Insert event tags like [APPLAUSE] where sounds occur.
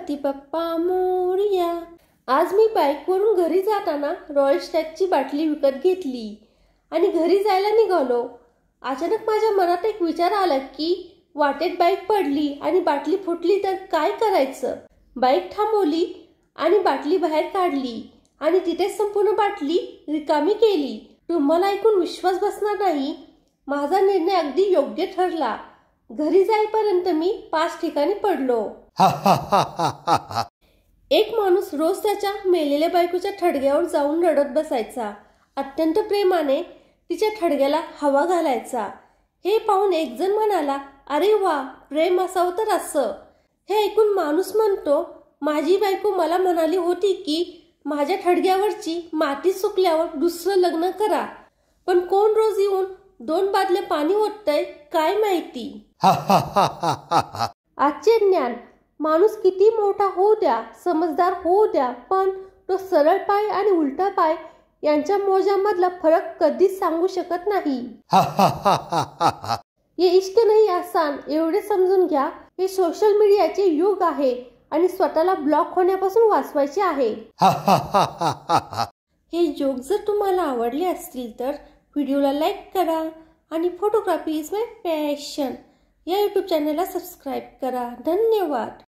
गणपती बाप्पा मोरया आज मी बाईकवरून घरी जाताना रॉयल स्टॅगची बाटली विकत घेतली आणि घरी जायला निघालो अचानक माझ्या मनात एक विचार आला की वाटेत बाईक पडली आणि बाटली फुटली तर काय करायचं बाईक थांबवली आणि बाटली बाहेर काढली आणि तिथेच संपूर्ण बाटली रिकामी केली तुम्हाला ऐकून विश्वास बसणार नाही माझा निर्णय अगदी योग्य ठरला घरी जाईपर्यंत मी पाच ठिकाणी पडलो एक माणूस रोज त्याच्या मेलेल्या बायकोच्या ठडग्यावर जाऊन रडत बसायचा अत्यंत प्रेमाने तिच्या ठडग्याला हवा घालायचा हे पाहून एक जण म्हणाला अरे वा प्रेम असावं तर असं हे ऐकून माणूस म्हणतो माझी बायको मला म्हणाली होती की माझ्या ठडग्यावरची माती सुकल्यावर दुसरं लग्न करा पण कोण रोज येऊन दोन बादले पाणी ओततय काय माहिती [LAUGHS] आजचे ज्ञान माणूस किती मोठा होऊ द्या समजदार होऊ द्या पण तो सरळ पाय आणि उलटा पाय यांच्या मोजामधला फरक कधीच सांगू शकत नाही [LAUGHS] हे इष्ट नाही आसान एवढे समजून घ्या हे सोशल मीडियाचे युग आहे आणि स्वतःला ब्लॉक होण्यापासून वाचवायचे आहे [LAUGHS] हे योग जर तुम्हाला आवडले असतील तर व्हिडिओला लाईक करा आणि फोटोग्राफी इज माय पॅशन या यूट्यूब चॅनलला सबस्क्राईब करा धन्यवाद